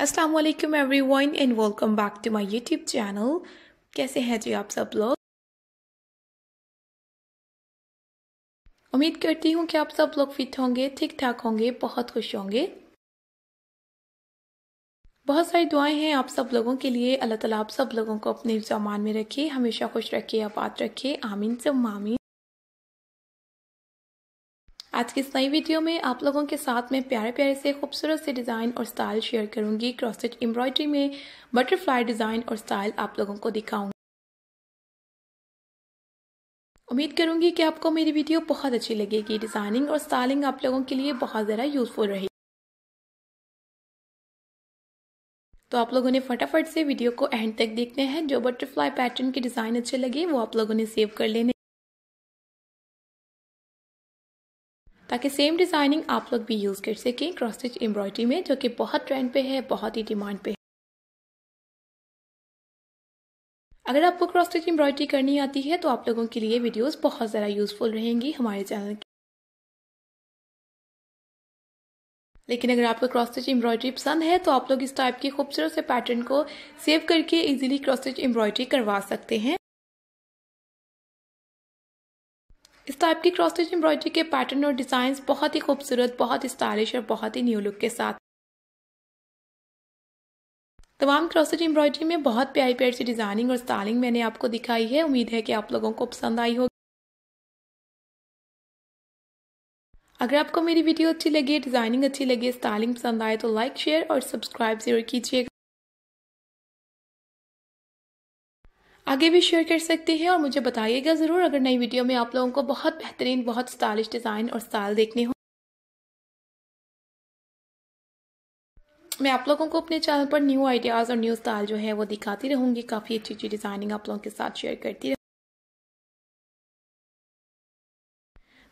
Aslam everyone and welcome back to my YouTube channel कैसे हैं जी आप सब लोग उम्मीद करती हूँ कि आप सब लोग फिट होंगे ठीक ठाक होंगे बहुत खुश होंगे बहुत सारी दुआएं हैं आप सब लोगों के लिए अल्लाह ताला आप सब लोगों को अपने जमान में रखे हमेशा खुश रखे आबाद रखे आमीन से मामीन आज की इस नई वीडियो में आप लोगों के साथ मैं प्यारे प्यारे से खूबसूरत से डिज़ाइन और स्टाइल शेयर करूंगी क्रॉसेट एम्ब्रॉयडरी में बटरफ्लाई डिज़ाइन और स्टाइल आप लोगों को दिखाऊंगी उम्मीद करूंगी कि आपको मेरी वीडियो बहुत अच्छी लगेगी डिज़ाइनिंग और स्टाइलिंग आप लोगों के लिए बहुत ज़्यादा यूजफुल रहेगी तो आप लोगों ने फटाफट से वीडियो को एंड तक देखने हैं जो बटरफ्लाई पैटर्न के डिज़ाइन अच्छे लगे वो आप लोगों ने सेव कर लेने ताकि सेम डिज़ाइनिंग आप लोग भी यूज़ कर सकें क्रॉस स्टिच एम्ब्रॉयडरी में जो कि बहुत ट्रेंड पे है बहुत ही डिमांड पे है अगर आपको क्रॉस स्टिच एम्ब्रॉयडरी करनी आती है तो आप लोगों के लिए वीडियोस बहुत ज़्यादा यूज़फुल रहेंगी हमारे चैनल की लेकिन अगर आपको क्रॉस स्टिच एम्ब्रॉयडरी पसंद है तो आप लोग इस टाइप के खूबसूरत से पैटर्न को सेव करके इजीली क्रॉस स्टिच एम्ब्रॉयडरी करवा सकते हैं इस टाइप की क्रॉस स्टिच एम्ब्रॉयडरी के पैटर्न और डिजाइन बहुत ही खूबसूरत बहुत ही स्टाइलिश और बहुत ही न्यू लुक के साथ तमाम क्रॉसेज एम्ब्रॉयडरी में बहुत प्यारी प्यारी सी डिजाइनिंग और स्टाइलिंग मैंने आपको दिखाई है उम्मीद है कि आप लोगों को पसंद आई होगी अगर आपको मेरी वीडियो अच्छी लगी डिजाइनिंग अच्छी लगी स्टाइलिंग पसंद आए तो लाइक शेयर और सब्सक्राइब जरूर कीजिएगा आगे भी शेयर कर सकते हैं और मुझे बताइएगा ज़रूर अगर नई वीडियो में आप लोगों को बहुत बेहतरीन बहुत स्टाइलिश डिज़ाइन और स्टाइल देखने हो मैं आप लोगों को अपने चैनल पर न्यू आइडियाज़ और न्यू स्टाइल जो है वो दिखाती रहूंगी काफ़ी अच्छी अच्छी डिज़ाइनिंग आप लोगों के साथ शेयर करती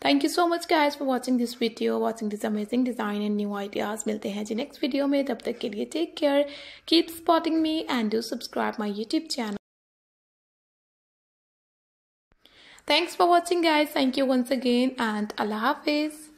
thank you so much guys for watching this video watching this amazing design and new ideas मिलते हैं जी नेक्स्ट वीडियो में तब तक के लिए take care keep spotting me and do subscribe my YouTube channel Thanks for watching guys. Thank you once again and Allah Hafiz.